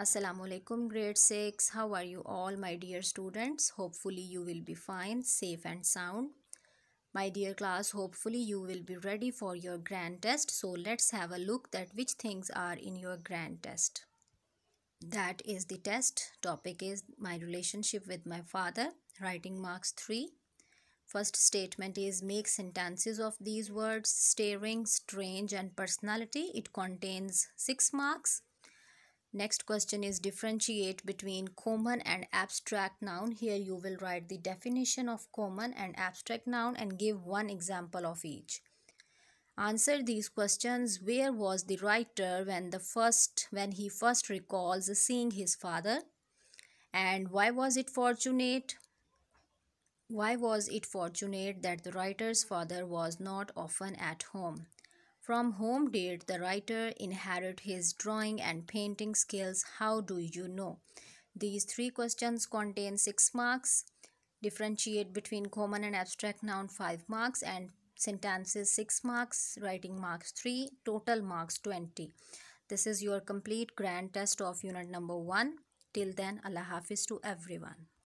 Assalamualaikum grade 6 how are you all my dear students hopefully you will be fine safe and sound my dear class hopefully you will be ready for your grand test so let's have a look that which things are in your grand test that is the test topic is my relationship with my father writing marks 3 first statement is make sentences of these words staring strange and personality it contains 6 marks Next question is differentiate between common and abstract noun. Here you will write the definition of common and abstract noun and give one example of each. Answer these questions. Where was the writer when the first when he first recalls seeing his father? And why was it fortunate? Why was it fortunate that the writer's father was not often at home? From whom did the writer inherit his drawing and painting skills? How do you know? These three questions contain 6 marks. Differentiate between common and abstract noun 5 marks and sentences 6 marks, writing marks 3, total marks 20. This is your complete grand test of unit number 1. Till then, Allah Hafiz to everyone.